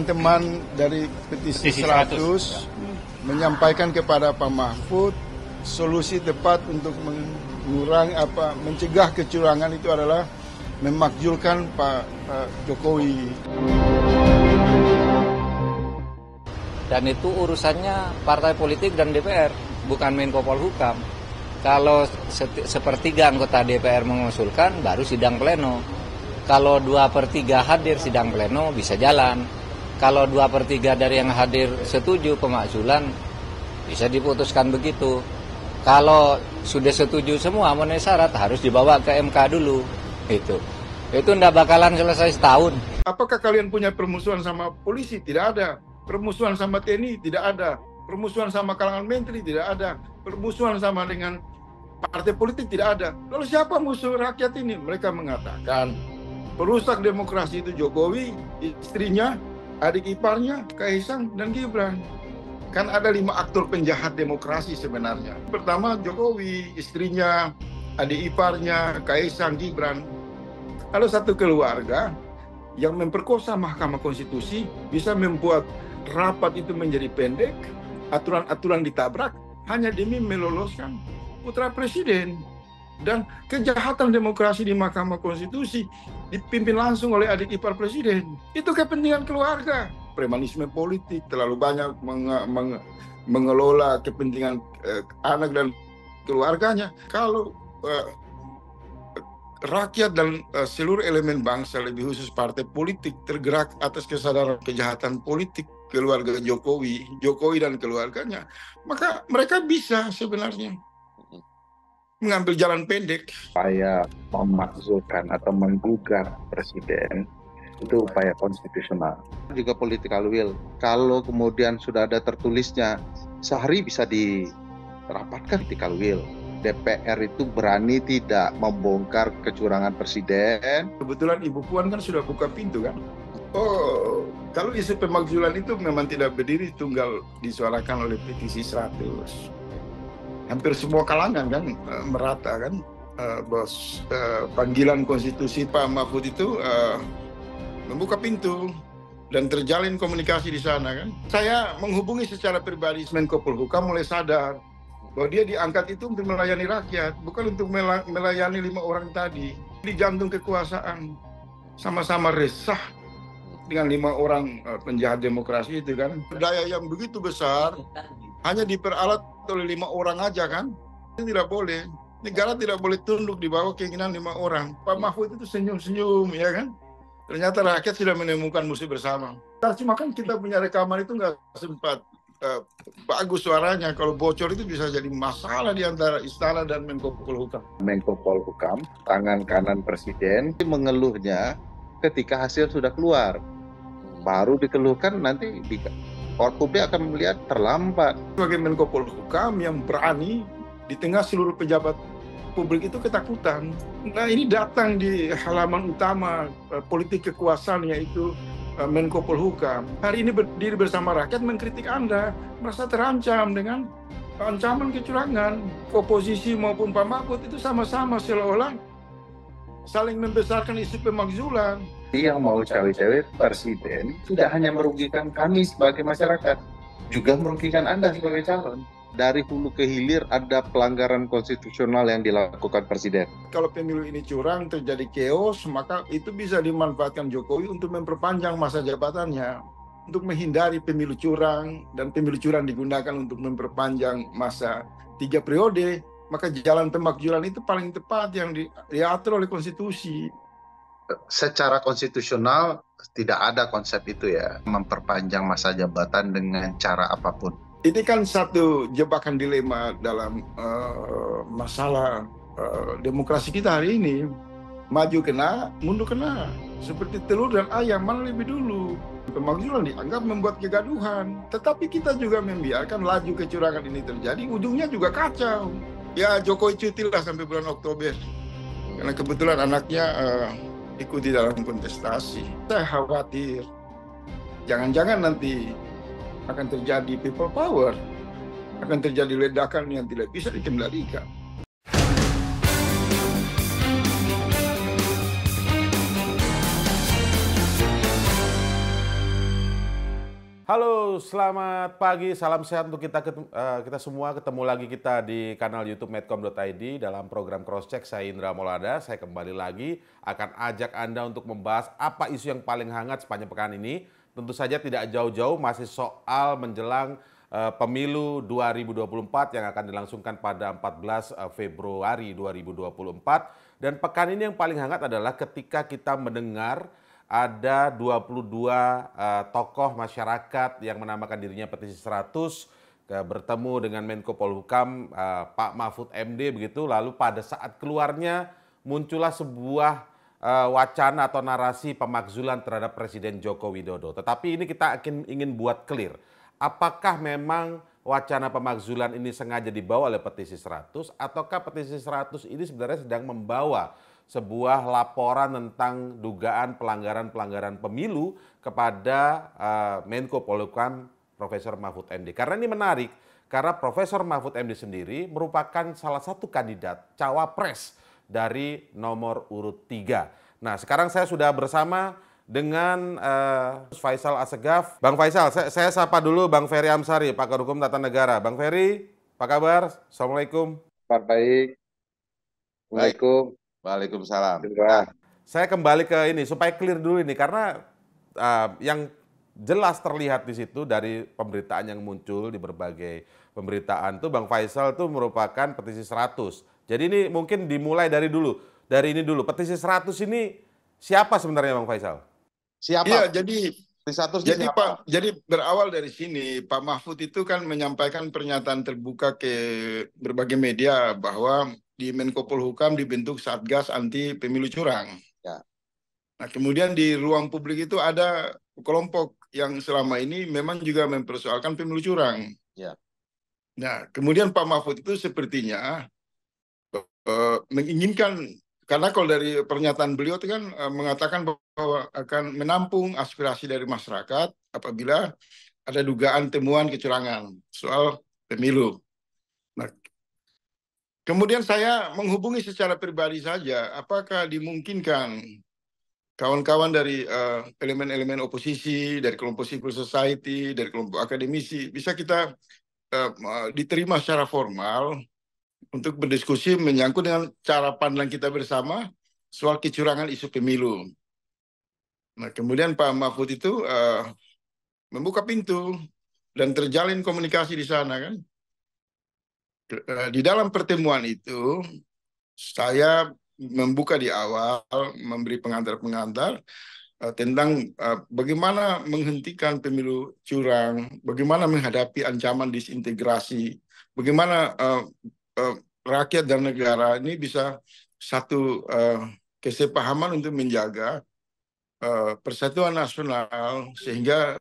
teman-teman dari petisi 100, ya. menyampaikan kepada Pak Mahfud solusi tepat untuk mengurangi apa mencegah kecurangan itu adalah memakjulkan Pak, Pak Jokowi. Dan itu urusannya partai politik dan DPR, bukan Menko Polhukam. Kalau sepertiga anggota DPR mengusulkan, baru sidang pleno. Kalau dua per tiga hadir sidang pleno, bisa jalan. Kalau dua per tiga dari yang hadir setuju pemaksulan, bisa diputuskan begitu. Kalau sudah setuju semua memenuhi syarat harus dibawa ke MK dulu. Itu. Itu ndak bakalan selesai setahun. Apakah kalian punya permusuhan sama polisi? Tidak ada. Permusuhan sama TNI? Tidak ada. Permusuhan sama kalangan menteri? Tidak ada. Permusuhan sama dengan partai politik? Tidak ada. Lalu siapa musuh rakyat ini? Mereka mengatakan perusak demokrasi itu Jokowi, istrinya, adik iparnya Kaisang dan Gibran. Kan ada lima aktor penjahat demokrasi sebenarnya. Pertama Jokowi, istrinya, adik iparnya, Kaisang, Gibran. Kalau satu keluarga yang memperkosa Mahkamah Konstitusi bisa membuat rapat itu menjadi pendek, aturan-aturan ditabrak hanya demi meloloskan putra presiden dan kejahatan demokrasi di Mahkamah Konstitusi dipimpin langsung oleh adik ipar presiden. Itu kepentingan keluarga, premanisme politik terlalu banyak meng, meng, mengelola kepentingan eh, anak dan keluarganya. Kalau eh, rakyat dan eh, seluruh elemen bangsa lebih khusus partai politik tergerak atas kesadaran kejahatan politik keluarga Jokowi, Jokowi dan keluarganya, maka mereka bisa sebenarnya mengambil jalan pendek. Upaya memakzulkan atau menggugat presiden itu upaya konstitusional. Juga political will. Kalau kemudian sudah ada tertulisnya, sehari bisa dirapatkan political will. DPR itu berani tidak membongkar kecurangan presiden. Kebetulan Ibu Puan kan sudah buka pintu kan. Oh, kalau isu pemakzulan itu memang tidak berdiri tunggal disuarakan oleh petisi 100 hampir semua kalangan kan eh, merata kan eh, bos eh, panggilan konstitusi Pak Mahfud itu membuka pintu dan terjalin komunikasi di sana kan. Saya menghubungi secara pribadi Menko Polhukam mulai sadar bahwa dia diangkat itu untuk melayani rakyat, bukan untuk melayani lima orang tadi. Di jantung kekuasaan sama-sama resah dengan lima orang penjahat demokrasi itu kan. Daya yang begitu besar hanya diperalat oleh lima orang aja kan? Ini tidak boleh. Negara tidak boleh tunduk di bawah keinginan lima orang. Pak hmm. Mahfud itu senyum-senyum, ya kan? Ternyata rakyat sudah menemukan musik bersama. Nah, cuma kan kita punya rekaman itu nggak sempat eh, bagus suaranya. Kalau bocor itu bisa jadi masalah di antara istana dan Menko Polhukam. Menko Polhukam, tangan kanan presiden, mengeluhnya ketika hasil sudah keluar. Baru dikeluhkan nanti orang publik akan melihat terlambat. Sebagai Menko Polhukam yang berani di tengah seluruh pejabat publik itu ketakutan. Nah ini datang di halaman utama eh, politik kekuasaan yaitu eh, Menko Polhukam. Hari ini berdiri bersama rakyat mengkritik Anda, merasa terancam dengan ancaman kecurangan. Oposisi maupun Pak Mahfud itu sama-sama seolah-olah saling membesarkan isu pemakzulan yang mau cawe-cawe presiden tidak hanya merugikan kami sebagai masyarakat, juga merugikan Anda sebagai calon. Dari hulu ke hilir ada pelanggaran konstitusional yang dilakukan presiden. Kalau pemilu ini curang terjadi chaos, maka itu bisa dimanfaatkan Jokowi untuk memperpanjang masa jabatannya untuk menghindari pemilu curang dan pemilu curang digunakan untuk memperpanjang masa tiga periode maka jalan tembak jualan itu paling tepat yang diatur oleh konstitusi secara konstitusional tidak ada konsep itu ya memperpanjang masa jabatan dengan cara apapun. Ini kan satu jebakan dilema dalam uh, masalah uh, demokrasi kita hari ini. Maju kena, mundur kena. Seperti telur dan ayam, mana lebih dulu? Pemakzulan dianggap membuat kegaduhan. Tetapi kita juga membiarkan laju kecurangan ini terjadi, ujungnya juga kacau. Ya Jokowi cuti lah sampai bulan Oktober. Karena kebetulan anaknya uh, Ikuti dalam kontestasi. Saya khawatir, jangan-jangan nanti akan terjadi people power, akan terjadi ledakan yang tidak bisa dikendalikan. Halo, selamat pagi, salam sehat untuk kita eh, kita semua. Ketemu lagi kita di kanal YouTube medcom.id dalam program Crosscheck. Saya Indra Molada, saya kembali lagi akan ajak Anda untuk membahas apa isu yang paling hangat sepanjang pekan ini. Tentu saja tidak jauh-jauh masih soal menjelang uh, pemilu 2024 yang akan dilangsungkan pada 14 eh, Februari 2024 dan pekan ini yang paling hangat adalah ketika kita mendengar ada 22 uh, eh, tokoh masyarakat yang menamakan dirinya petisi 100 bertemu dengan Menko Polhukam uh, Pak Mahfud MD begitu lalu pada saat keluarnya muncullah sebuah uh, wacana atau narasi pemakzulan terhadap Presiden Joko Widodo. Tetapi ini kita ingin ingin buat clear. Apakah memang wacana pemakzulan ini sengaja dibawa oleh petisi 100 ataukah petisi 100 ini sebenarnya sedang membawa sebuah laporan tentang dugaan pelanggaran-pelanggaran pemilu kepada uh, Menko Polhukam Profesor Mahfud MD. Karena ini menarik, karena Profesor Mahfud MD sendiri merupakan salah satu kandidat cawapres dari nomor urut tiga Nah, sekarang saya sudah bersama dengan uh, Faisal Asegaf. Bang Faisal, saya, saya sapa dulu Bang Ferry Amsari, Pakar Hukum Tata Negara. Bang Ferry, apa kabar? Assalamualaikum. baik. Assalamualaikum. Waalaikumsalam. Nah, saya kembali ke ini supaya clear dulu ini karena uh, yang jelas terlihat di situ dari pemberitaan yang muncul di berbagai pemberitaan tuh Bang Faisal tuh merupakan petisi 100. Jadi ini mungkin dimulai dari dulu, dari ini dulu. Petisi 100 ini siapa sebenarnya Bang Faisal? Siapa? Iya, jadi jadi siapa? Pak, jadi berawal dari sini Pak Mahfud itu kan menyampaikan pernyataan terbuka ke berbagai media bahwa di Menko Polhukam dibentuk Satgas Anti Pemilu Curang. Ya. Nah, kemudian di ruang publik itu ada kelompok yang selama ini memang juga mempersoalkan pemilu curang. Ya. Nah, kemudian Pak Mahfud itu sepertinya uh, menginginkan karena kalau dari pernyataan beliau itu kan uh, mengatakan bahwa akan menampung aspirasi dari masyarakat apabila ada dugaan temuan kecurangan soal pemilu. Kemudian saya menghubungi secara pribadi saja, apakah dimungkinkan kawan-kawan dari eh, elemen-elemen uh, oposisi, dari kelompok civil society, dari kelompok akademisi, bisa kita uh, diterima secara formal untuk berdiskusi menyangkut dengan cara pandang kita bersama soal kecurangan isu pemilu. Nah, kemudian Pak Mahfud itu uh, membuka pintu dan terjalin komunikasi di sana kan. Eh, di dalam pertemuan itu saya membuka di awal memberi pengantar-pengantar eh, tentang eh, bagaimana menghentikan pemilu curang, bagaimana menghadapi ancaman disintegrasi, bagaimana rakyat dan negara ini bisa satu kesepahaman untuk menjaga persatuan nasional sehingga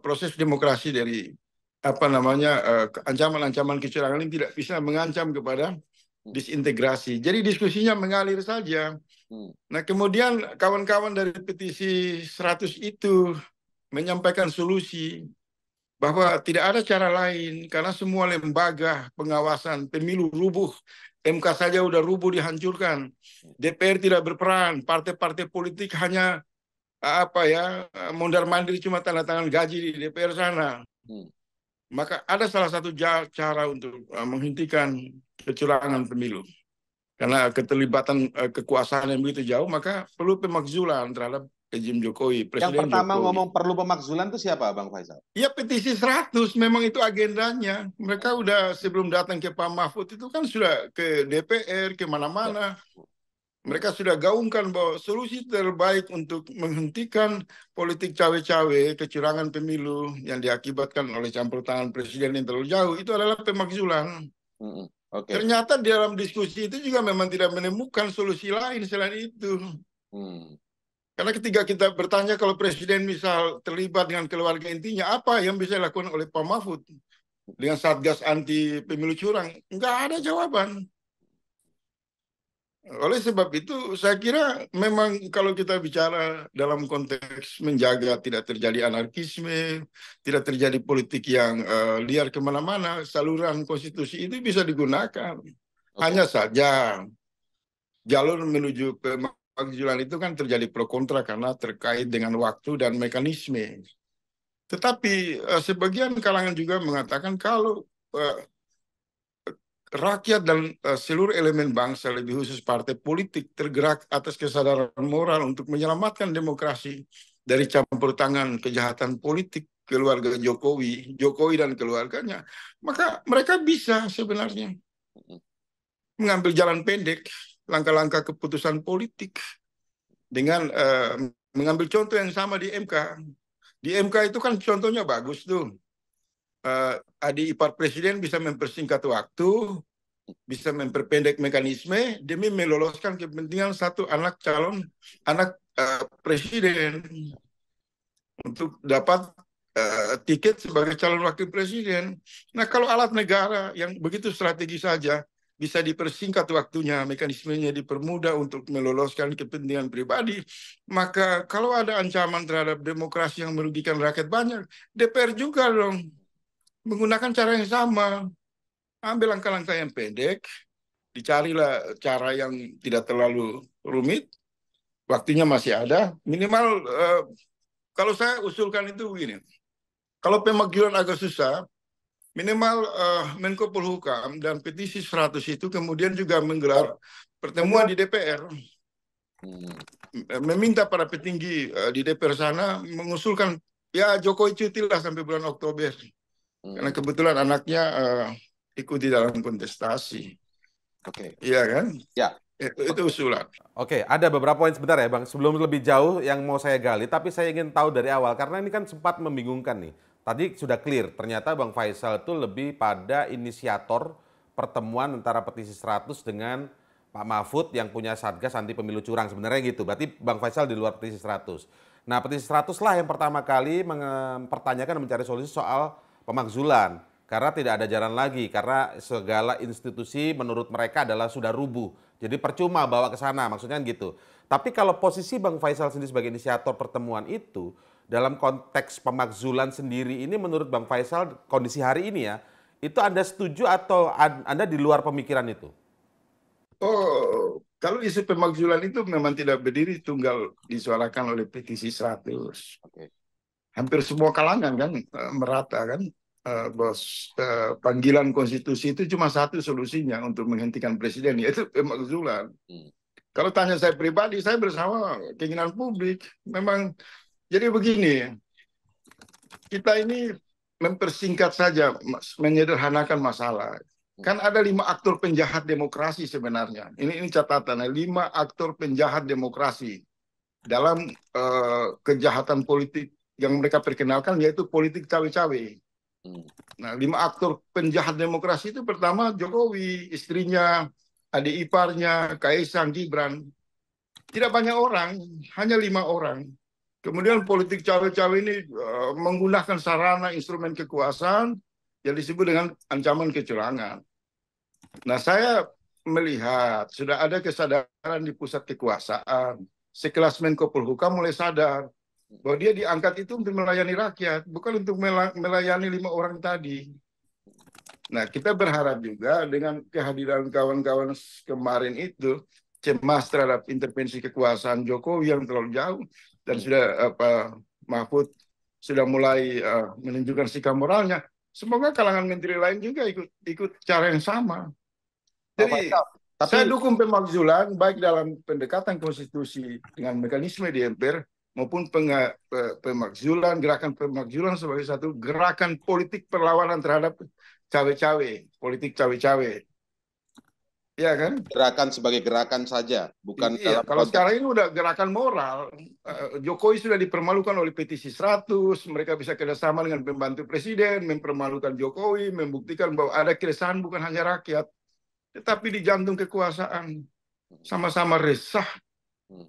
proses demokrasi dari apa namanya eh, ancaman-ancaman kecurangan ini tidak bisa mengancam kepada hmm. disintegrasi. Jadi diskusinya mengalir saja. Hmm. Nah, kemudian kawan-kawan dari petisi 100 itu menyampaikan solusi bahwa tidak ada cara lain karena semua lembaga pengawasan pemilu rubuh, MK saja sudah rubuh dihancurkan. DPR tidak berperan, partai-partai politik hanya eh, apa ya eh, mondar-mandir cuma tanda tangan gaji di DPR sana. Hmm. Maka ada salah satu cara untuk eh, menghentikan kecurangan pemilu. Karena keterlibatan eh, kekuasaan yang begitu jauh, maka perlu pemakzulan terhadap rejim Jokowi. Presiden yang pertama Jokowi. ngomong perlu pemakzulan itu siapa Bang Faisal? Ya petisi 100 memang itu agendanya. Mereka udah sebelum datang ke Pak Mahfud itu kan sudah ke DPR, ke mana mana ya mereka sudah gaungkan bahwa solusi terbaik untuk menghentikan politik cawe-cawe, kecurangan pemilu yang diakibatkan oleh campur tangan presiden yang terlalu jauh itu adalah pemakzulan. Hmm, okay. Ternyata di dalam diskusi itu juga memang tidak menemukan solusi lain selain itu. Hmm. Karena ketika kita bertanya kalau presiden misal terlibat dengan keluarga intinya, apa yang bisa dilakukan oleh Pak Mahfud dengan satgas anti pemilu curang? Nggak ada jawaban. Oleh sebab itu, saya kira memang kalau kita bicara dalam konteks menjaga tidak terjadi anarkisme, tidak terjadi politik yang uh, liar kemana-mana, saluran konstitusi itu bisa digunakan. Okay. Hanya saja jalur menuju pemakzulan itu kan terjadi pro kontra karena terkait dengan waktu dan mekanisme. Tetapi uh, sebagian kalangan juga mengatakan kalau uh, rakyat dan uh, seluruh elemen bangsa, lebih khusus partai politik, tergerak atas kesadaran moral untuk menyelamatkan demokrasi dari campur tangan kejahatan politik keluarga Jokowi, Jokowi dan keluarganya, maka mereka bisa sebenarnya mengambil jalan pendek, langkah-langkah keputusan politik dengan uh, mengambil contoh yang sama di MK. Di MK itu kan contohnya bagus tuh uh, adik ipar presiden bisa mempersingkat waktu, bisa memperpendek mekanisme demi meloloskan kepentingan satu anak calon anak uh, presiden untuk dapat uh, tiket sebagai calon wakil presiden. Nah, kalau alat negara yang begitu strategis saja bisa dipersingkat waktunya, mekanismenya dipermudah untuk meloloskan kepentingan pribadi, maka kalau ada ancaman terhadap demokrasi yang merugikan rakyat banyak, DPR juga dong menggunakan cara yang sama. Ambil langkah-langkah yang pendek, dicarilah cara yang tidak terlalu rumit, waktunya masih ada. Minimal eh, kalau saya usulkan itu begini, kalau pemanggilan agak susah, minimal eh, Menko Polhukam dan petisi 100 itu kemudian juga menggelar pertemuan di DPR. Hmm. Meminta para petinggi eh, di DPR sana mengusulkan, ya Jokowi cuti lah sampai bulan Oktober karena hmm. kebetulan anaknya uh, eh, ikut di dalam kontestasi. Oke. Okay. Iya kan? Ya. Itu, itu usulan. Oke, okay, ada beberapa poin sebentar ya Bang. Sebelum lebih jauh yang mau saya gali, tapi saya ingin tahu dari awal. Karena ini kan sempat membingungkan nih. Tadi sudah clear, ternyata Bang Faisal itu lebih pada inisiator pertemuan antara petisi 100 dengan Pak Mahfud yang punya Satgas Anti Pemilu Curang. Sebenarnya gitu, berarti Bang Faisal di luar petisi 100. Nah, petisi 100 lah yang pertama kali mempertanyakan dan mencari solusi soal pemakzulan karena tidak ada jalan lagi karena segala institusi menurut mereka adalah sudah rubuh. Jadi percuma bawa ke sana maksudnya gitu. Tapi kalau posisi Bang Faisal sendiri sebagai inisiator pertemuan itu dalam konteks pemakzulan sendiri ini menurut Bang Faisal kondisi hari ini ya, itu Anda setuju atau Anda di luar pemikiran itu? Oh, kalau isu pemakzulan itu memang tidak berdiri tunggal disuarakan oleh petisi 100. Oke. Hampir semua kalangan kan eh, merata kan Eh, bos, eh, panggilan konstitusi itu cuma satu solusinya untuk menghentikan presiden yaitu pemakzulan. Eh, hmm. Kalau tanya saya pribadi, saya bersama keinginan publik. Memang jadi begini, kita ini mempersingkat saja, menyederhanakan masalah. Kan ada lima aktor penjahat demokrasi sebenarnya. Ini ini catatannya lima aktor penjahat demokrasi dalam uh, kejahatan politik yang mereka perkenalkan yaitu politik cawe-cawe. Hmm. Nah, lima aktor penjahat demokrasi itu pertama Jokowi, istrinya, adik iparnya, Kaisang, Gibran. Tidak banyak orang, hanya lima orang. Kemudian politik cawe-cawe ini eh, menggunakan sarana instrumen kekuasaan yang disebut dengan ancaman kecurangan. Nah, saya melihat sudah ada kesadaran di pusat kekuasaan. Sekelas Menko Polhukam mulai sadar bahwa dia diangkat itu untuk melayani rakyat, bukan untuk melayani lima orang tadi. Nah, kita berharap juga dengan kehadiran kawan-kawan kemarin itu cemas terhadap intervensi kekuasaan Jokowi yang terlalu jauh dan sudah apa Mahfud sudah mulai uh, menunjukkan sikap moralnya. Semoga kalangan menteri lain juga ikut ikut cara yang sama. Jadi tapi... saya dukung pemakzulan baik dalam pendekatan konstitusi dengan mekanisme di MPR maupun pemakzulan, gerakan pemakzulan sebagai satu gerakan politik perlawanan terhadap cawe-cawe, politik cawe-cawe. Ya kan? Gerakan sebagai gerakan saja, bukan iya, dalam kalau sekarang ini udah gerakan moral. Eh, Jokowi sudah dipermalukan oleh petisi 100, mereka bisa kerjasama dengan pembantu presiden, mempermalukan Jokowi, membuktikan bahwa ada keresahan bukan hanya rakyat, tetapi di jantung kekuasaan. Sama-sama resah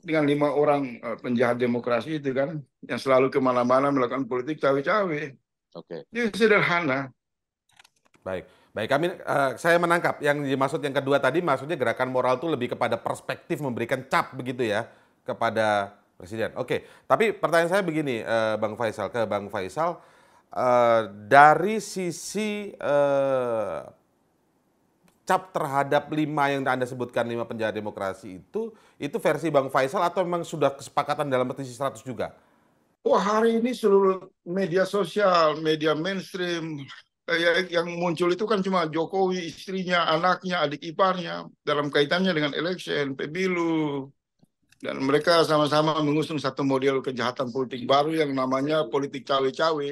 dengan lima orang eh, penjahat demokrasi itu kan yang selalu kemana-mana melakukan politik cawe-cawe. Oke. Okay. Ini sederhana. Baik, baik kami uh, eh, saya menangkap yang dimaksud yang kedua tadi maksudnya gerakan moral itu lebih kepada perspektif memberikan cap begitu ya kepada presiden. Oke, okay. tapi pertanyaan saya begini, uh, Bang Faisal ke Bang Faisal uh, dari sisi uh, cap terhadap lima yang Anda sebutkan, lima penjara demokrasi itu, itu versi Bang Faisal atau memang sudah kesepakatan dalam petisi 100 juga? Wah hari ini seluruh media sosial, media mainstream, eh, ya, yang muncul itu kan cuma Jokowi, istrinya, anaknya, adik iparnya, dalam kaitannya dengan election, pemilu, dan mereka sama-sama mengusung satu model kejahatan politik baru yang namanya politik cawe-cawe.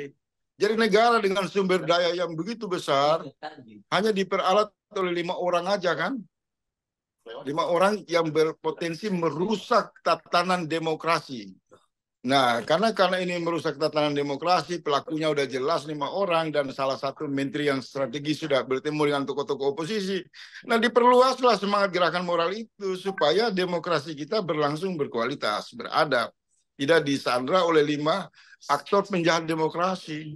Jadi negara dengan sumber daya yang begitu besar hanya diperalat oleh lima orang aja kan. Lima orang yang berpotensi merusak tatanan demokrasi. Nah, karena karena ini merusak tatanan demokrasi, pelakunya udah jelas lima orang dan salah satu menteri yang strategis sudah bertemu dengan tokoh-tokoh oposisi. Nah, diperluaslah semangat gerakan moral itu supaya demokrasi kita berlangsung berkualitas, beradab, tidak disandra oleh lima aktor penjahat demokrasi.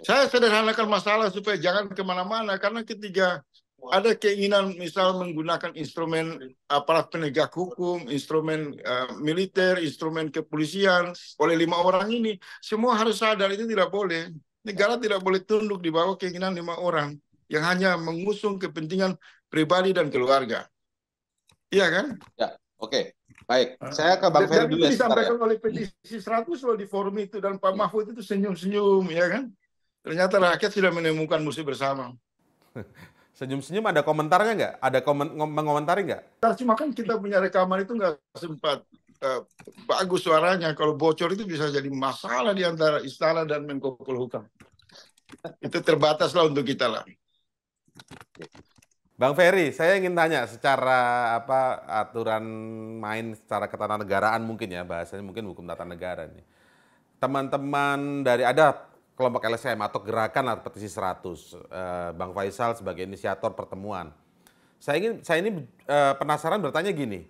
Saya sederhanakan masalah supaya jangan kemana-mana karena ketiga ada keinginan misal menggunakan instrumen aparat penegak hukum, instrumen uh, militer, instrumen kepolisian oleh lima orang ini, semua harus sadar itu tidak boleh. Negara tidak boleh tunduk di bawah keinginan lima orang yang hanya mengusung kepentingan pribadi dan keluarga. Iya kan? Ya, oke. Okay. Baik, ah. saya ke Bang Ferry dulu. Ya, disampaikan ya. oleh petisi 100 loh di forum itu dan Pak iya. Mahfud itu senyum-senyum, ya kan? Ternyata rakyat sudah menemukan musuh bersama. Senyum-senyum ada komentarnya nggak? Ada komen mengomentari nggak? Cuma kan kita punya rekaman itu nggak sempat uh, bagus suaranya. Kalau bocor itu bisa jadi masalah di antara istana dan Menko Polhukam. itu terbatas lah untuk kita lah. Bang Ferry, saya ingin tanya secara apa aturan main secara ketatanegaraan mungkin ya bahasanya mungkin hukum tata negara nih. Teman-teman dari ada kelompok LSM atau gerakan atau petisi 100 eh, Bang Faisal sebagai inisiator pertemuan. Saya ingin saya ini eh, penasaran bertanya gini.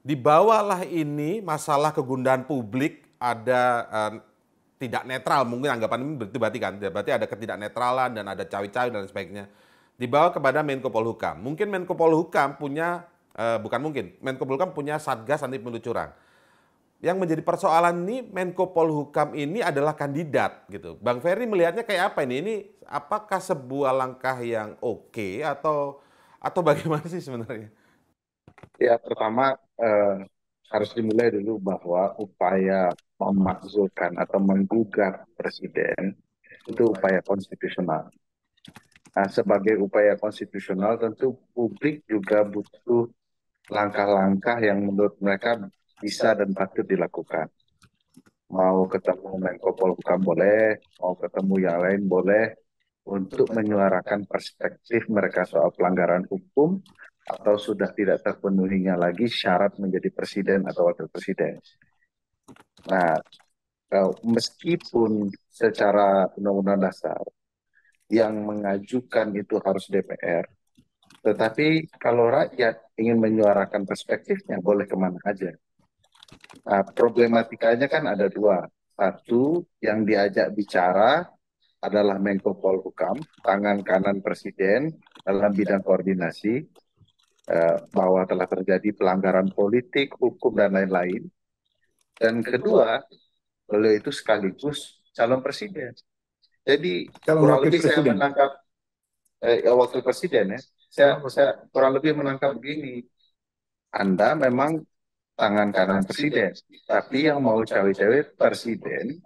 Di bawahlah ini masalah kegundahan publik ada eh, tidak netral mungkin anggapan ini berarti, berarti kan berarti ada ketidaknetralan dan ada cawi-cawi dan sebagainya dibawa kepada Menko Polhukam. Mungkin Menko Polhukam punya eh, bukan mungkin Menko Polhukam punya satgas anti pengelucuran yang menjadi persoalan nih Menko Polhukam ini adalah kandidat gitu. Bang Ferry melihatnya kayak apa ini? Ini apakah sebuah langkah yang oke okay, atau atau bagaimana sih sebenarnya? Ya pertama eh, harus dimulai dulu bahwa upaya memakzulkan atau menggugat presiden itu upaya konstitusional. Nah, sebagai upaya konstitusional tentu publik juga butuh langkah-langkah yang menurut mereka bisa dan patut dilakukan. Mau ketemu Menko Polhukam boleh, mau ketemu yang lain boleh, untuk menyuarakan perspektif mereka soal pelanggaran hukum atau sudah tidak terpenuhinya lagi syarat menjadi presiden atau wakil presiden. Nah, eh, meskipun secara undang-undang dasar yang mengajukan itu harus DPR, tetapi kalau rakyat ingin menyuarakan perspektifnya boleh kemana aja. Nah, problematikanya kan ada dua. Satu, yang diajak bicara adalah Menko Polhukam, tangan kanan Presiden dalam bidang koordinasi, eh, bahwa telah terjadi pelanggaran politik, hukum, dan lain-lain. Dan kedua, beliau itu sekaligus calon Presiden. Jadi, calon kurang lebih presiden. saya menangkap, eh, ya, Wakil Presiden ya, saya, saya kurang lebih menangkap begini, Anda memang tangan kanan presiden, tapi yang mau cawe-cawe presiden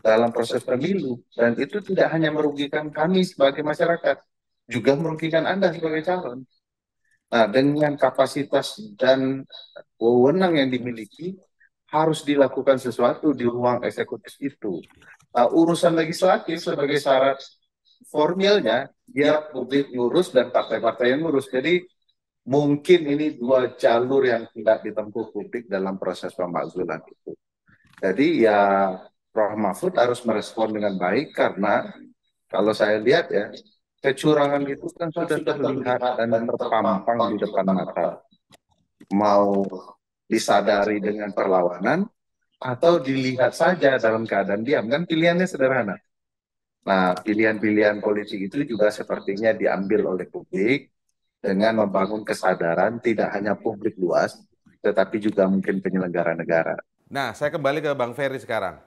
dalam proses pemilu. Dan itu tidak hanya merugikan kami sebagai masyarakat, juga merugikan Anda sebagai calon. Nah, dengan kapasitas dan wewenang yang dimiliki, harus dilakukan sesuatu di ruang eksekutif itu. Nah, urusan legislatif sebagai syarat formilnya, dia ya publik ngurus dan partai-partai yang ngurus. Jadi Mungkin ini dua jalur yang tidak ditempuh publik dalam proses pemakzulan itu. Jadi ya Prof. Mahfud harus merespon dengan baik karena kalau saya lihat ya kecurangan itu kan sudah terlihat dan terpampang di depan mata. Mau disadari dengan perlawanan atau dilihat saja dalam keadaan diam kan pilihannya sederhana. Nah, pilihan-pilihan politik itu juga sepertinya diambil oleh publik dengan membangun kesadaran tidak hanya publik luas, tetapi juga mungkin penyelenggara negara. Nah, saya kembali ke Bang Ferry sekarang.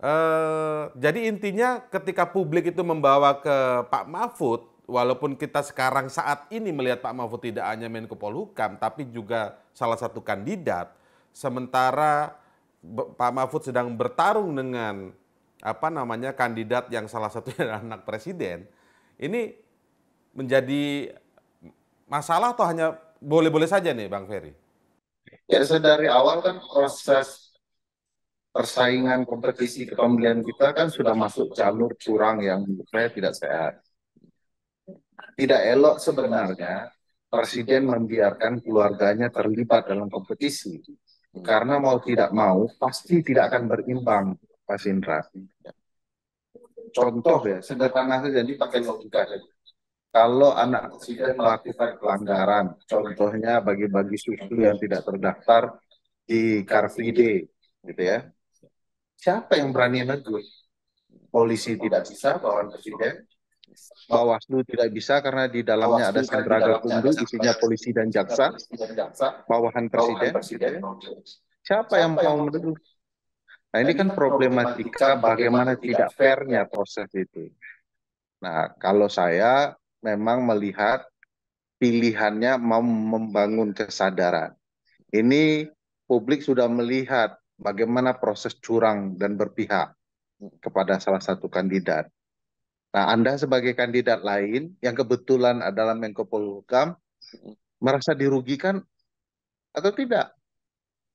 Uh, jadi intinya ketika publik itu membawa ke Pak Mahfud, walaupun kita sekarang saat ini melihat Pak Mahfud tidak hanya Menko Polhukam, tapi juga salah satu kandidat, sementara Pak Mahfud sedang bertarung dengan apa namanya kandidat yang salah satunya adalah anak presiden, ini menjadi masalah atau hanya boleh-boleh saja nih Bang Ferry? Ya dari awal kan proses persaingan kompetisi kepemilian kita kan sudah masuk jalur curang yang saya tidak sehat. Tidak elok sebenarnya Presiden membiarkan keluarganya terlibat dalam kompetisi. Karena mau tidak mau, pasti tidak akan berimbang, Pak Sindra. Contoh ya, sederhana saja, jadi pakai logika saja kalau anak presiden melakukan pelanggaran, contohnya bagi-bagi susu yang tidak terdaftar di Car Free Day, gitu ya. Siapa yang berani negur? Polisi tidak bisa, bawahan presiden. Bawaslu tidak bisa karena di dalamnya ada sentra kumdu, isinya polisi dan jaksa, bawahan presiden. Siapa yang mau menegur? Nah, nah kan ini kan problematika bagaimana tidak fairnya proses itu. Nah kalau saya memang melihat pilihannya mau membangun kesadaran. Ini publik sudah melihat bagaimana proses curang dan berpihak kepada salah satu kandidat. Nah, Anda sebagai kandidat lain yang kebetulan adalah Menko Polhukam merasa dirugikan atau tidak?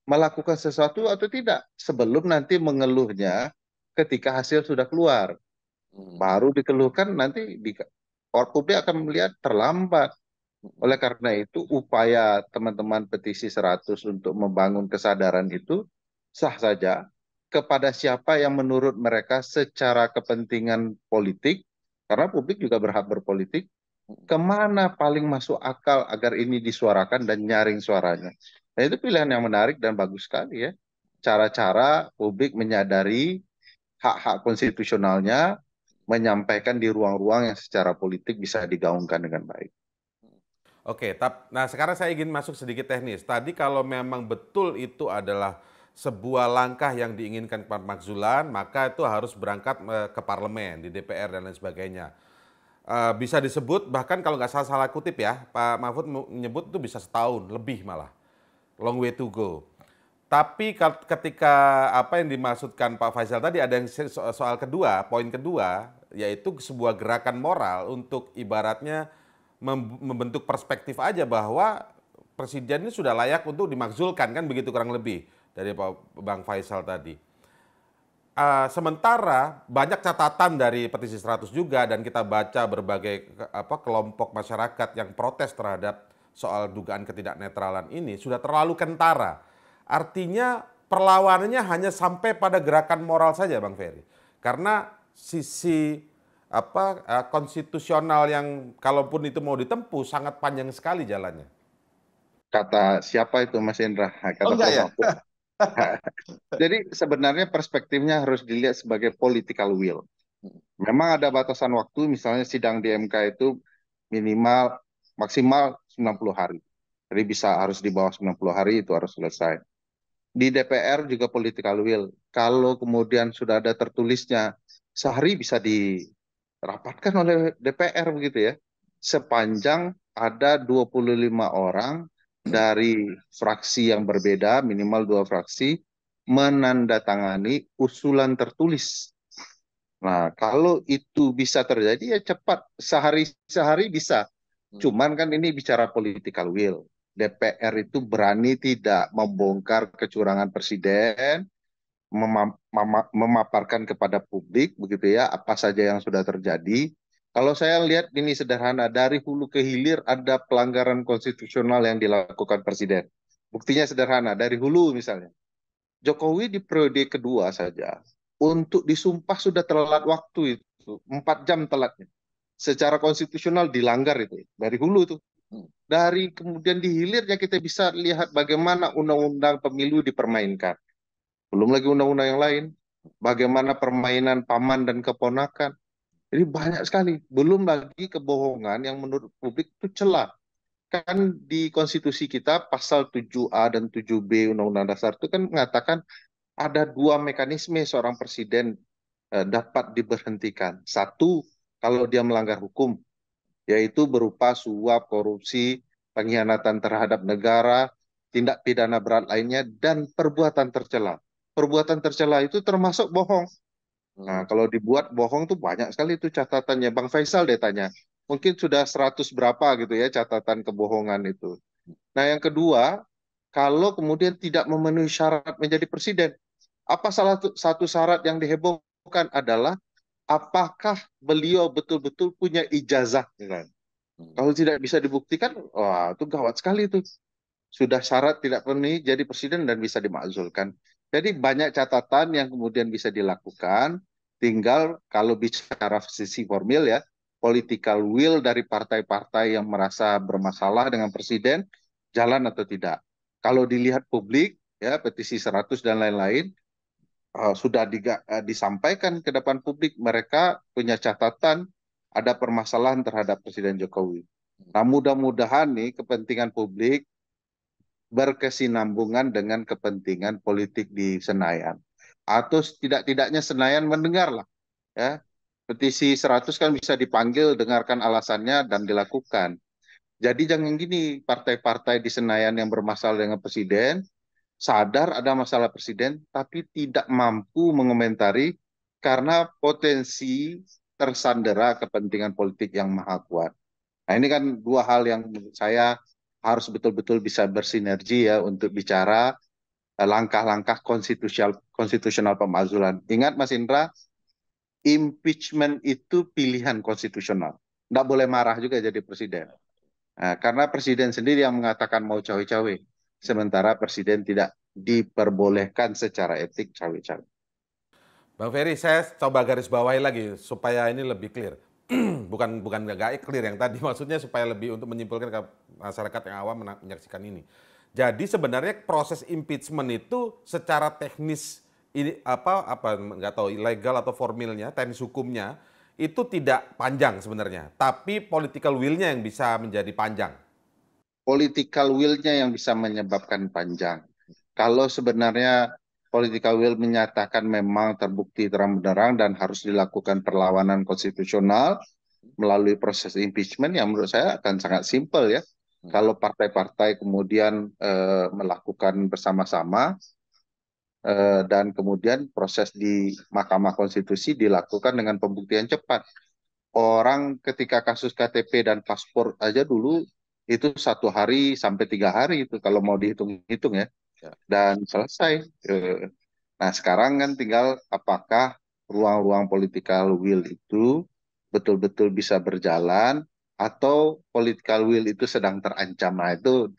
Melakukan sesuatu atau tidak sebelum nanti mengeluhnya ketika hasil sudah keluar. Hmm. Baru dikeluhkan nanti di, orang publik akan melihat terlambat. Oleh karena itu, upaya teman-teman petisi 100 untuk membangun kesadaran itu sah saja kepada siapa yang menurut mereka secara kepentingan politik, karena publik juga berhak berpolitik, kemana paling masuk akal agar ini disuarakan dan nyaring suaranya. Nah itu pilihan yang menarik dan bagus sekali ya. Cara-cara publik menyadari hak-hak konstitusionalnya, menyampaikan di ruang-ruang yang secara politik bisa digaungkan dengan baik. Oke, tap, nah sekarang saya ingin masuk sedikit teknis. Tadi kalau memang betul itu adalah sebuah langkah yang diinginkan Pak Makzulan, maka itu harus berangkat eh, ke parlemen, di DPR dan lain sebagainya. Eh, bisa disebut bahkan kalau nggak salah salah kutip ya, Pak Mahfud menyebut itu bisa setahun lebih malah, long way to go. Tapi ketika apa yang dimaksudkan Pak Faisal tadi ada yang soal kedua, poin kedua yaitu sebuah gerakan moral untuk ibaratnya membentuk perspektif aja bahwa presiden ini sudah layak untuk dimakzulkan kan begitu kurang lebih dari pak Bang Faisal tadi. Uh, sementara banyak catatan dari petisi 100 juga dan kita baca berbagai apa kelompok masyarakat yang protes terhadap soal dugaan ketidaknetralan ini sudah terlalu kentara. Artinya perlawanannya hanya sampai pada gerakan moral saja Bang Ferry. Karena sisi apa eh, konstitusional yang kalaupun itu mau ditempuh sangat panjang sekali jalannya. Kata siapa itu Mas Indra? Kata oh, ya? Jadi sebenarnya perspektifnya harus dilihat sebagai political will. Memang ada batasan waktu, misalnya sidang di MK itu minimal maksimal 90 hari. Jadi bisa harus di bawah 90 hari itu harus selesai. Di DPR juga political will. Kalau kemudian sudah ada tertulisnya sehari bisa dirapatkan oleh DPR begitu ya. Sepanjang ada 25 orang dari fraksi yang berbeda, minimal dua fraksi, menandatangani usulan tertulis. Nah, kalau itu bisa terjadi ya cepat, sehari-sehari bisa. Hmm. Cuman kan ini bicara political will. DPR itu berani tidak membongkar kecurangan presiden, memaparkan kepada publik begitu ya apa saja yang sudah terjadi. Kalau saya lihat ini sederhana dari hulu ke hilir ada pelanggaran konstitusional yang dilakukan presiden. Buktinya sederhana dari hulu misalnya. Jokowi di periode kedua saja untuk disumpah sudah telat waktu itu, empat jam telatnya. Secara konstitusional dilanggar itu dari hulu itu dari kemudian di hilirnya kita bisa lihat bagaimana undang-undang pemilu dipermainkan. Belum lagi undang-undang yang lain, bagaimana permainan paman dan keponakan. Jadi banyak sekali. Belum lagi kebohongan yang menurut publik itu celah. Kan di konstitusi kita pasal 7A dan 7B Undang-Undang Dasar itu kan mengatakan ada dua mekanisme seorang presiden eh, dapat diberhentikan. Satu, kalau dia melanggar hukum, yaitu berupa suap, korupsi, pengkhianatan terhadap negara, tindak pidana berat lainnya, dan perbuatan tercela perbuatan tercela itu termasuk bohong. Nah, hmm. kalau dibuat bohong tuh banyak sekali itu catatannya. Bang Faisal deh tanya. Mungkin sudah 100 berapa gitu ya catatan kebohongan itu. Nah, yang kedua, kalau kemudian tidak memenuhi syarat menjadi presiden, apa salah satu syarat yang dihebohkan adalah apakah beliau betul-betul punya ijazah. Hmm. Kalau tidak bisa dibuktikan, wah itu gawat sekali itu. Sudah syarat tidak penuhi jadi presiden dan bisa dimakzulkan. Jadi banyak catatan yang kemudian bisa dilakukan. Tinggal kalau bicara sisi formil ya, political will dari partai-partai yang merasa bermasalah dengan presiden jalan atau tidak. Kalau dilihat publik ya petisi 100 dan lain-lain uh, sudah diga, eh, disampaikan ke depan publik mereka punya catatan ada permasalahan terhadap Presiden Jokowi. Nah mudah-mudahan nih kepentingan publik berkesinambungan dengan kepentingan politik di Senayan atau setidak-tidaknya Senayan mendengarlah ya petisi 100 kan bisa dipanggil dengarkan alasannya dan dilakukan jadi jangan gini partai-partai di Senayan yang bermasalah dengan presiden sadar ada masalah presiden tapi tidak mampu mengomentari karena potensi tersandera kepentingan politik yang maha kuat. Nah ini kan dua hal yang menurut saya harus betul-betul bisa bersinergi ya untuk bicara eh, langkah-langkah konstitusional konstitusional pemakzulan. Ingat Mas Indra, impeachment itu pilihan konstitusional. Tidak boleh marah juga jadi presiden. Nah, karena presiden sendiri yang mengatakan mau cawe-cawe, sementara presiden tidak diperbolehkan secara etik cawe-cawe. Bang Ferry, saya coba garis bawahi lagi supaya ini lebih clear. bukan bukan gak clear yang tadi maksudnya supaya lebih untuk menyimpulkan ke masyarakat yang awam menyaksikan ini. Jadi sebenarnya proses impeachment itu secara teknis ini apa apa nggak tahu ilegal atau formilnya teknis hukumnya itu tidak panjang sebenarnya, tapi political will-nya yang bisa menjadi panjang. Political will-nya yang bisa menyebabkan panjang. Kalau sebenarnya political will menyatakan memang terbukti terang benderang dan harus dilakukan perlawanan konstitusional melalui proses impeachment yang menurut saya akan sangat simpel ya. Hmm. Kalau partai-partai kemudian e, melakukan bersama-sama e, dan kemudian proses di Mahkamah Konstitusi dilakukan dengan pembuktian cepat. Orang ketika kasus KTP dan paspor aja dulu itu satu hari sampai tiga hari itu kalau mau dihitung-hitung ya dan selesai. Eh, nah, sekarang kan tinggal apakah ruang-ruang political will itu betul-betul bisa berjalan atau political will itu sedang terancam. Nah, itu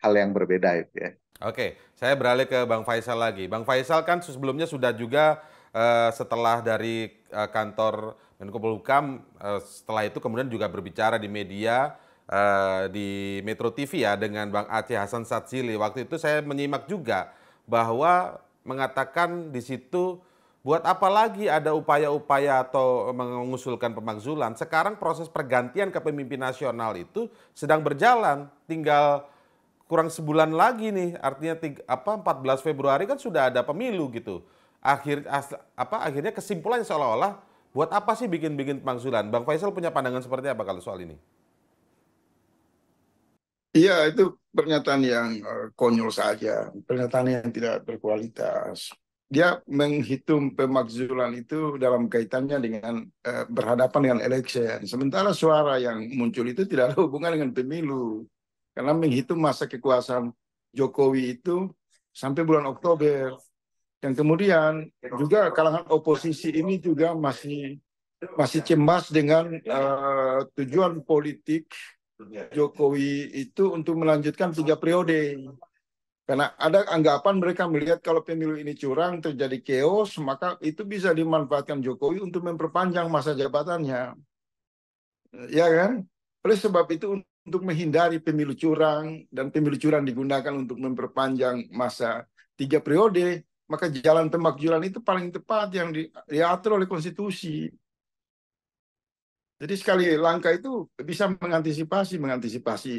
hal yang berbeda ya. Oke, saya beralih ke Bang Faisal lagi. Bang Faisal kan sebelumnya sudah juga uh, setelah dari uh, kantor Menko Polhukam uh, setelah itu kemudian juga berbicara di media uh, di Metro TV ya dengan Bang Aceh Hasan Satsili. Waktu itu saya menyimak juga bahwa mengatakan di situ buat apa lagi ada upaya-upaya atau mengusulkan pemakzulan. Sekarang proses pergantian kepemimpin nasional itu sedang berjalan, tinggal kurang sebulan lagi nih. Artinya tiga, apa 14 Februari kan sudah ada pemilu gitu. Akhir as, apa akhirnya kesimpulannya seolah-olah buat apa sih bikin-bikin pemakzulan? Bang Faisal punya pandangan seperti apa kalau soal ini? Iya, itu pernyataan yang eh, konyol saja, pernyataan yang tidak berkualitas. Dia menghitung pemakzulan itu dalam kaitannya dengan eh, berhadapan dengan election. Sementara suara yang muncul itu tidak ada hubungan dengan pemilu. Karena menghitung masa kekuasaan Jokowi itu sampai bulan Oktober. dan kemudian juga kalangan oposisi ini juga masih masih cemas dengan uh, tujuan politik Iya. Jokowi itu untuk melanjutkan tiga periode. Karena ada anggapan mereka melihat kalau pemilu ini curang, terjadi keos, maka itu bisa dimanfaatkan Jokowi untuk memperpanjang masa jabatannya. Ya kan? Oleh sebab itu untuk menghindari pemilu curang dan pemilu curang digunakan untuk memperpanjang masa tiga periode, maka jalan pemakjulan itu paling tepat yang diatur oleh konstitusi. Jadi sekali langkah itu bisa mengantisipasi, mengantisipasi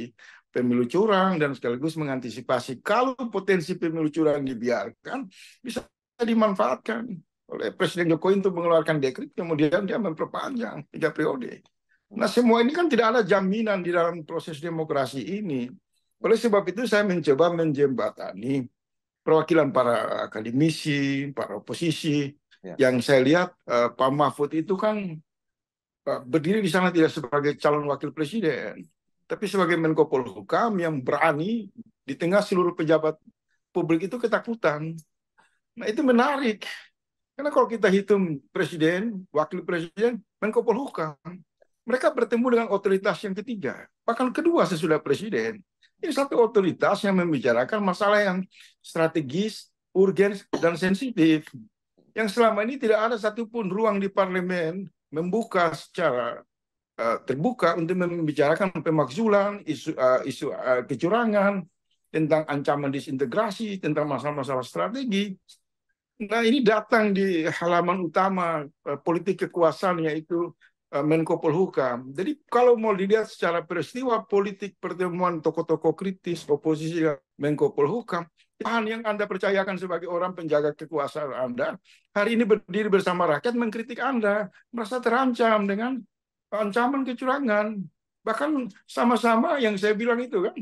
pemilu curang dan sekaligus mengantisipasi kalau potensi pemilu curang dibiarkan bisa dimanfaatkan oleh Presiden Jokowi untuk mengeluarkan dekret kemudian dia memperpanjang tiga periode. Nah semua ini kan tidak ada jaminan di dalam proses demokrasi ini. Oleh sebab itu saya mencoba menjembatani perwakilan para akademisi, para oposisi, ya. yang saya lihat eh, Pak Mahfud itu kan berdiri di sana tidak sebagai calon wakil presiden, tapi sebagai Menko Polhukam yang berani di tengah seluruh pejabat publik itu ketakutan. Nah itu menarik. Karena kalau kita hitung presiden, wakil presiden, Menko Polhukam, mereka bertemu dengan otoritas yang ketiga, bahkan kedua sesudah presiden. Ini satu otoritas yang membicarakan masalah yang strategis, urgen, dan sensitif. Yang selama ini tidak ada satupun ruang di parlemen membuka secara uh, terbuka untuk membicarakan pemakzulan, isu, uh, isu uh, kecurangan, tentang ancaman disintegrasi, tentang masalah-masalah strategi. Nah ini datang di halaman utama uh, politik kekuasaan yaitu uh, Menko Polhukam. Jadi kalau mau dilihat secara peristiwa politik pertemuan tokoh-tokoh kritis oposisi Menko Polhukam, Tuhan yang Anda percayakan sebagai orang penjaga kekuasaan Anda, hari ini berdiri bersama rakyat mengkritik Anda, merasa terancam dengan ancaman kecurangan. Bahkan sama-sama yang saya bilang itu kan,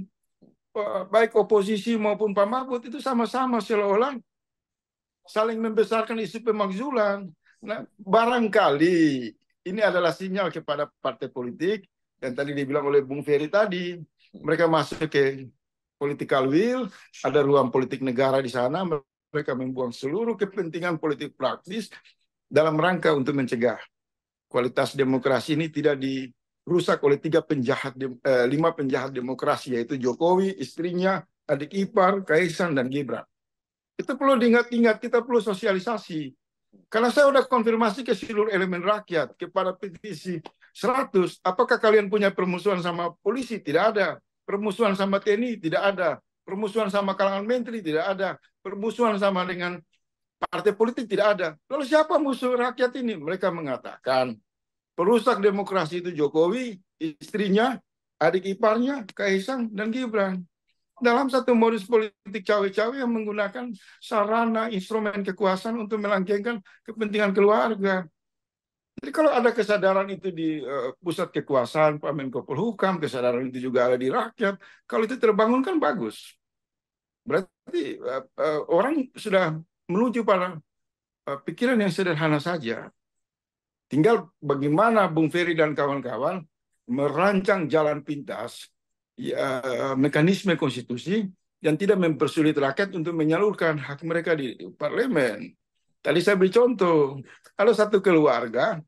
eh, baik oposisi maupun Pak Mahfud itu sama-sama seolah-olah saling membesarkan isu pemakzulan. Nah, barangkali ini adalah sinyal kepada partai politik yang tadi dibilang oleh Bung Ferry tadi, mereka masuk ke political will, ada ruang politik negara di sana, mereka membuang seluruh kepentingan politik praktis dalam rangka untuk mencegah kualitas demokrasi ini tidak dirusak oleh tiga penjahat eh, lima penjahat demokrasi yaitu Jokowi, istrinya, adik ipar, Kaisang dan Gibran. Itu perlu diingat-ingat, kita perlu sosialisasi. Karena saya sudah konfirmasi ke seluruh elemen rakyat, kepada petisi 100, apakah kalian punya permusuhan sama polisi? Tidak ada. Permusuhan sama TNI tidak ada. Permusuhan sama kalangan menteri tidak ada. Permusuhan sama dengan partai politik tidak ada. Lalu siapa musuh rakyat ini? Mereka mengatakan perusak demokrasi itu Jokowi, istrinya, adik iparnya, Kaisang, dan Gibran. Dalam satu modus politik cawe-cawe yang menggunakan sarana instrumen kekuasaan untuk melanggengkan kepentingan keluarga. Jadi kalau ada kesadaran itu di uh, pusat kekuasaan, Pak Menko Polhukam, kesadaran itu juga ada di rakyat, kalau itu terbangun kan bagus. Berarti uh, uh, orang sudah menuju pada uh, pikiran yang sederhana saja. Tinggal bagaimana Bung Ferry dan kawan-kawan merancang jalan pintas ya, mekanisme konstitusi yang tidak mempersulit rakyat untuk menyalurkan hak mereka di parlemen. Tadi saya beri contoh, kalau satu keluarga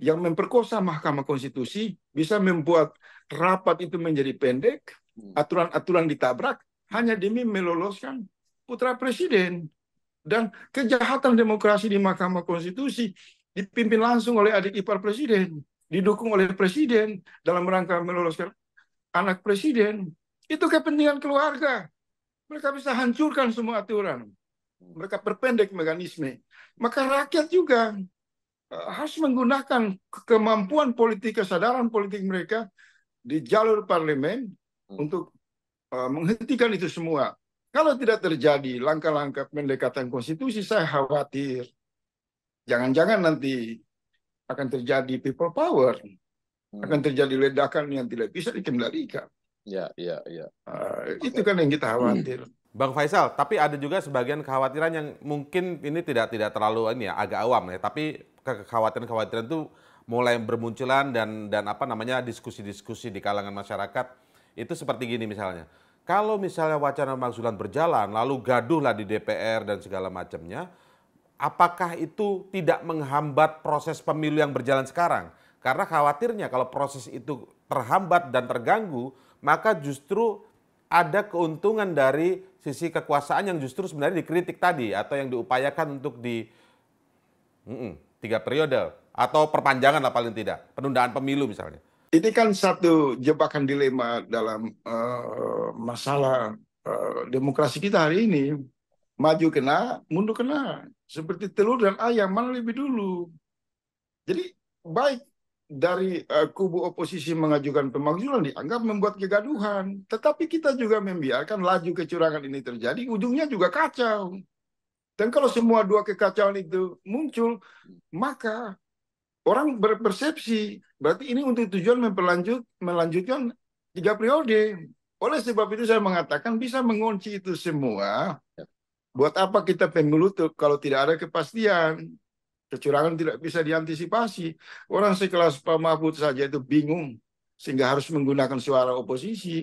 yang memperkosa Mahkamah Konstitusi bisa membuat rapat itu menjadi pendek, hmm. aturan-aturan ditabrak hanya demi meloloskan putra presiden. Dan kejahatan demokrasi di Mahkamah Konstitusi dipimpin langsung oleh adik ipar presiden, didukung oleh presiden dalam rangka meloloskan anak presiden. Itu kepentingan keluarga. Mereka bisa hancurkan semua aturan. Mereka perpendek mekanisme. Maka rakyat juga Eh, harus menggunakan kemampuan politik, kesadaran politik mereka di jalur parlemen hmm. untuk eh, menghentikan itu semua. Kalau tidak terjadi langkah-langkah pendekatan konstitusi, saya khawatir jangan-jangan nanti akan terjadi people power, hmm. akan terjadi ledakan yang tidak bisa dikendalikan. Ya, ya, ya. Uh, itu kan yang kita khawatir. Hmm. Bang Faisal, tapi ada juga sebagian kekhawatiran yang mungkin ini tidak tidak terlalu ini ya agak awam ya, tapi kekhawatiran-kekhawatiran itu mulai bermunculan dan dan apa namanya diskusi-diskusi di kalangan masyarakat itu seperti gini misalnya. Kalau misalnya wacana maksulan berjalan lalu gaduhlah di DPR dan segala macamnya, apakah itu tidak menghambat proses pemilu yang berjalan sekarang? Karena khawatirnya kalau proses itu terhambat dan terganggu, maka justru ada keuntungan dari sisi kekuasaan yang justru sebenarnya dikritik tadi atau yang diupayakan untuk di mm tiga periode atau perpanjangan lah paling tidak penundaan pemilu misalnya. Ini kan satu jebakan dilema dalam uh, masalah uh, demokrasi kita hari ini maju kena mundur kena seperti telur dan ayam mana lebih dulu. Jadi baik dari uh, kubu oposisi mengajukan pemakzulan dianggap membuat kegaduhan. Tetapi kita juga membiarkan laju kecurangan ini terjadi, ujungnya juga kacau. Dan kalau semua dua kekacauan itu muncul, maka orang berpersepsi berarti ini untuk tujuan memperlanjut melanjutkan tiga periode. Oleh sebab itu saya mengatakan bisa mengunci itu semua. Ya. Buat apa kita pemilu kalau tidak ada kepastian? Kecurangan tidak bisa diantisipasi. Orang sekelas Pak Mahfud saja itu bingung sehingga harus menggunakan suara oposisi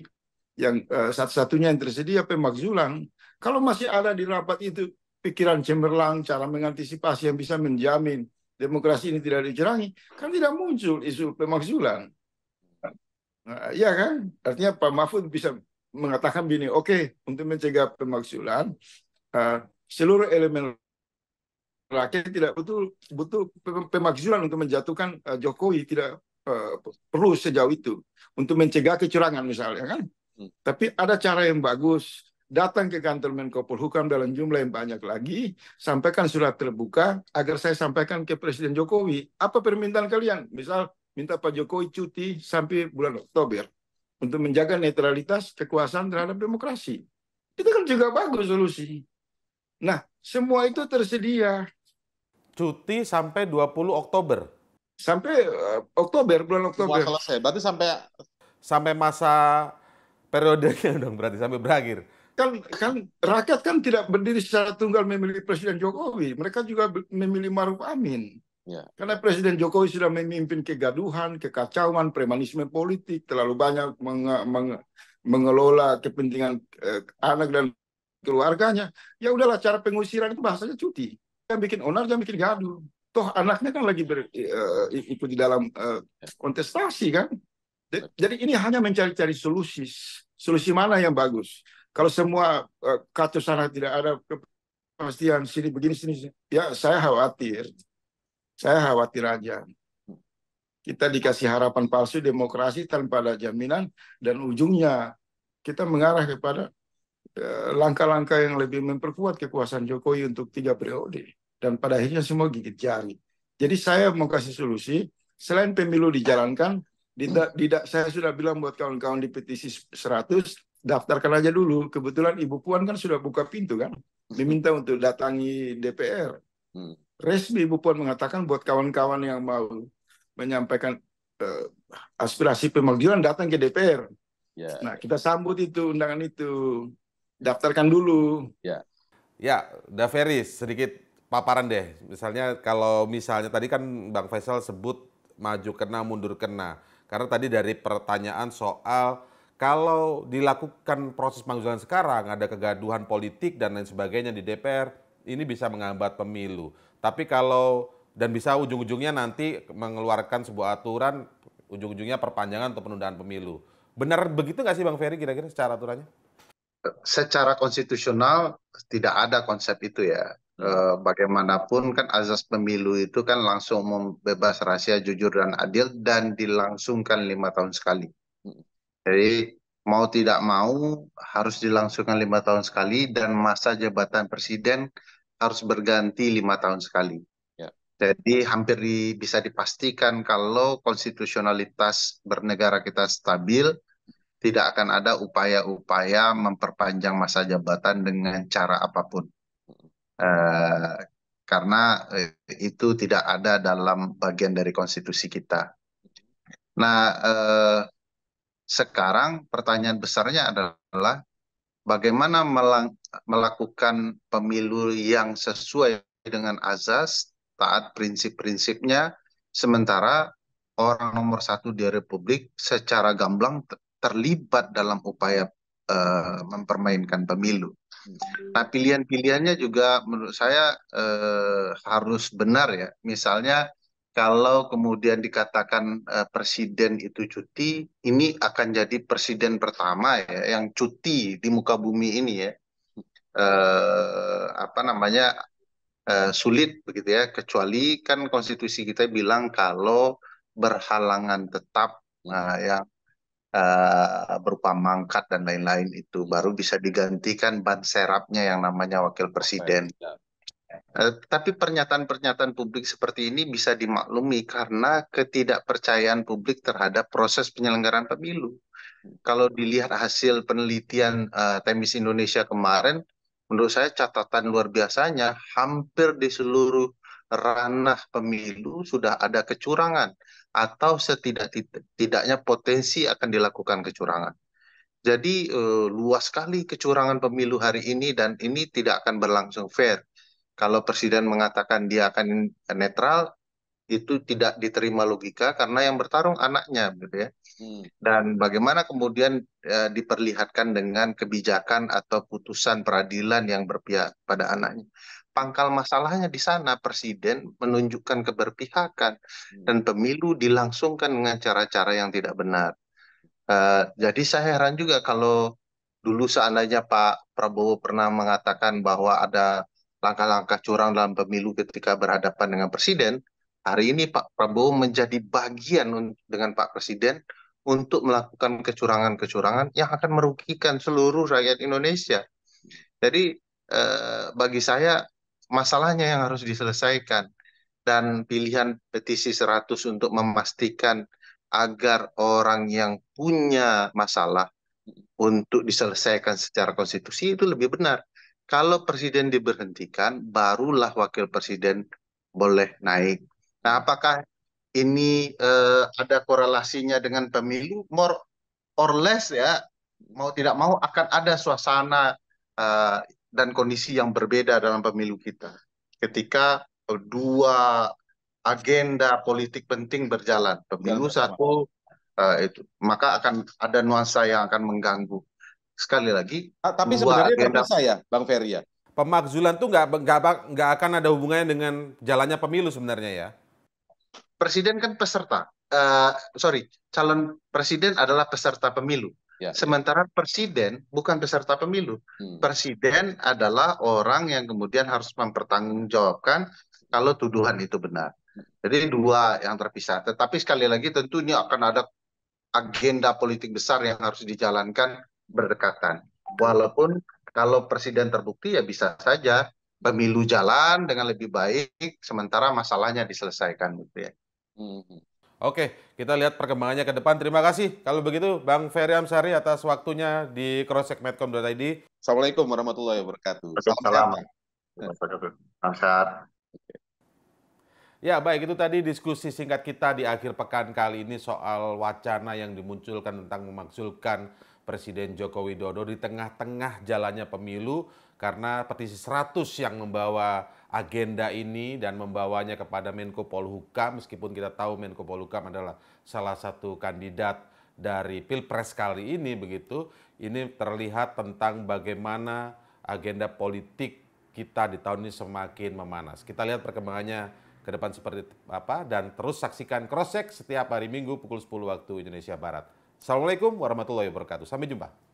yang uh, satu-satunya yang tersedia pemakzulan. Kalau masih ada di rapat itu pikiran cemerlang, cara mengantisipasi yang bisa menjamin demokrasi ini tidak dicurangi, kan tidak muncul isu pemakzulan. Nah, iya kan? Artinya Pak Mahfud bisa mengatakan begini, oke, okay, untuk mencegah pemakzulan, uh, eh, seluruh elemen rakyat tidak betul butuh pemakzulan untuk menjatuhkan uh, Jokowi tidak uh, perlu sejauh itu untuk mencegah kecurangan misalnya kan. Hmm. Tapi ada cara yang bagus datang ke kantor Menko Polhukam dalam jumlah yang banyak lagi, sampaikan surat terbuka agar saya sampaikan ke Presiden Jokowi apa permintaan kalian. Misal minta Pak Jokowi cuti sampai bulan Oktober untuk menjaga netralitas kekuasaan terhadap demokrasi. Itu kan juga bagus solusi. Nah, semua itu tersedia cuti sampai 20 Oktober. Sampai uh, Oktober, bulan Oktober. Wah, selesai. Berarti sampai sampai masa periodenya dong berarti sampai berakhir. Kan kan rakyat kan tidak berdiri secara tunggal memilih Presiden Jokowi. Mereka juga memilih Maruf Amin. Ya. Karena Presiden Jokowi sudah memimpin kegaduhan, kekacauan, premanisme politik, terlalu banyak menge menge mengelola kepentingan eh, anak dan keluarganya. Ya udahlah cara pengusiran itu bahasanya cuti jangan bikin onar, jangan bikin gaduh. Toh anaknya kan lagi ber, uh, ikut di dalam uh, kontestasi kan. Jadi ini hanya mencari-cari solusi. Solusi mana yang bagus? Kalau semua uh, kacau sana tidak ada kepastian sini begini sini, sini, ya saya khawatir. Saya khawatir aja. Kita dikasih harapan palsu demokrasi tanpa ada jaminan dan ujungnya kita mengarah kepada langkah-langkah yang lebih memperkuat kekuasaan Jokowi untuk tiga periode dan pada akhirnya semua gigit jari. Jadi saya mau kasih solusi, selain pemilu dijalankan, tidak, tidak saya sudah bilang buat kawan-kawan di petisi 100, daftarkan aja dulu. Kebetulan Ibu Puan kan sudah buka pintu kan, diminta untuk datangi DPR. Hmm. Resmi Ibu Puan mengatakan buat kawan-kawan yang mau menyampaikan uh, aspirasi pemanggilan datang ke DPR. Yeah. Nah, kita sambut itu undangan itu. Daftarkan dulu. Ya. Yeah. Ya, Daveris sedikit paparan deh. Misalnya kalau misalnya tadi kan Bang Faisal sebut maju kena mundur kena. Karena tadi dari pertanyaan soal kalau dilakukan proses pengusulan sekarang ada kegaduhan politik dan lain sebagainya di DPR, ini bisa menghambat pemilu. Tapi kalau dan bisa ujung-ujungnya nanti mengeluarkan sebuah aturan ujung-ujungnya perpanjangan atau penundaan pemilu. Benar begitu nggak sih Bang Ferry kira-kira secara aturannya? Secara konstitusional tidak ada konsep itu ya. Eh, bagaimanapun kan azas pemilu itu kan langsung membebas rahasia jujur dan adil dan dilangsungkan lima tahun sekali. Jadi mau tidak mau harus dilangsungkan lima tahun sekali dan masa jabatan presiden harus berganti lima tahun sekali. Ya. Jadi hampir di, bisa dipastikan kalau konstitusionalitas bernegara kita stabil, tidak akan ada upaya-upaya memperpanjang masa jabatan dengan cara apapun. Eh, karena eh, itu tidak ada dalam bagian dari konstitusi kita. Nah, eh, sekarang pertanyaan besarnya adalah bagaimana melakukan pemilu yang sesuai dengan azas, taat prinsip-prinsipnya, sementara orang nomor satu di Republik secara gamblang terlibat dalam upaya eh, mempermainkan pemilu. Nah, pilihan-pilihannya juga menurut saya eh, harus benar ya. Misalnya kalau kemudian dikatakan eh, presiden itu cuti, ini akan jadi presiden pertama ya yang cuti di muka bumi ini ya. Eh, apa namanya? Eh, sulit begitu ya, kecuali kan konstitusi kita bilang kalau berhalangan tetap nah yang uh, berupa mangkat dan lain-lain itu baru bisa digantikan ban serapnya yang namanya wakil presiden. Uh, tapi pernyataan-pernyataan publik seperti ini bisa dimaklumi karena ketidakpercayaan publik terhadap proses penyelenggaraan pemilu. Kalau dilihat hasil penelitian uh, Temis Indonesia kemarin, menurut saya catatan luar biasanya hampir di seluruh ranah pemilu sudah ada kecurangan atau setidaknya potensi akan dilakukan kecurangan. Jadi eh, luas sekali kecurangan pemilu hari ini dan ini tidak akan berlangsung fair. Kalau presiden mengatakan dia akan netral, itu tidak diterima logika karena yang bertarung anaknya, gitu ya. Hmm. Dan bagaimana kemudian eh, diperlihatkan dengan kebijakan atau putusan peradilan yang berpihak pada anaknya pangkal masalahnya di sana presiden menunjukkan keberpihakan hmm. dan pemilu dilangsungkan dengan cara-cara yang tidak benar. Uh, jadi saya heran juga kalau dulu seandainya Pak Prabowo pernah mengatakan bahwa ada langkah-langkah curang dalam pemilu ketika berhadapan dengan presiden, hari ini Pak Prabowo menjadi bagian dengan Pak Presiden untuk melakukan kecurangan-kecurangan yang akan merugikan seluruh rakyat Indonesia. Jadi eh, bagi saya masalahnya yang harus diselesaikan dan pilihan petisi 100 untuk memastikan agar orang yang punya masalah untuk diselesaikan secara konstitusi itu lebih benar. Kalau presiden diberhentikan, barulah wakil presiden boleh naik. Nah, apakah ini eh, ada korelasinya dengan pemilu? More or less ya, mau tidak mau akan ada suasana eh, dan kondisi yang berbeda dalam pemilu kita ketika eh, dua agenda politik penting berjalan pemilu ya, satu uh, itu maka akan ada nuansa yang akan mengganggu sekali lagi ah, tapi sebenarnya agenda... saya bang Ferry ya pemakzulan tuh nggak nggak akan ada hubungannya dengan jalannya pemilu sebenarnya ya presiden kan peserta uh, sorry calon presiden adalah peserta pemilu Ya. Sementara presiden bukan peserta pemilu. Hmm. Presiden adalah orang yang kemudian harus mempertanggungjawabkan kalau tuduhan itu benar. Jadi dua yang terpisah. Tetapi sekali lagi tentunya akan ada agenda politik besar yang harus dijalankan berdekatan. Walaupun kalau presiden terbukti ya bisa saja pemilu jalan dengan lebih baik sementara masalahnya diselesaikan gitu ya. Hmm. hmm. Oke, kita lihat perkembangannya ke depan. Terima kasih. Kalau begitu, Bang Ferry Amsari atas waktunya di crosscheckmedcom.id. Assalamualaikum warahmatullahi wabarakatuh. Waalaikumsalam. Amsar. Ya, baik itu tadi diskusi singkat kita di akhir pekan kali ini soal wacana yang dimunculkan tentang memaksulkan Presiden Joko Widodo di tengah-tengah jalannya pemilu karena petisi 100 yang membawa agenda ini dan membawanya kepada Menko Polhukam meskipun kita tahu Menko Polhukam adalah salah satu kandidat dari Pilpres kali ini begitu. Ini terlihat tentang bagaimana agenda politik kita di tahun ini semakin memanas. Kita lihat perkembangannya ke depan seperti apa dan terus saksikan cross check setiap hari Minggu pukul 10 waktu Indonesia Barat. Assalamualaikum warahmatullahi wabarakatuh. Sampai jumpa.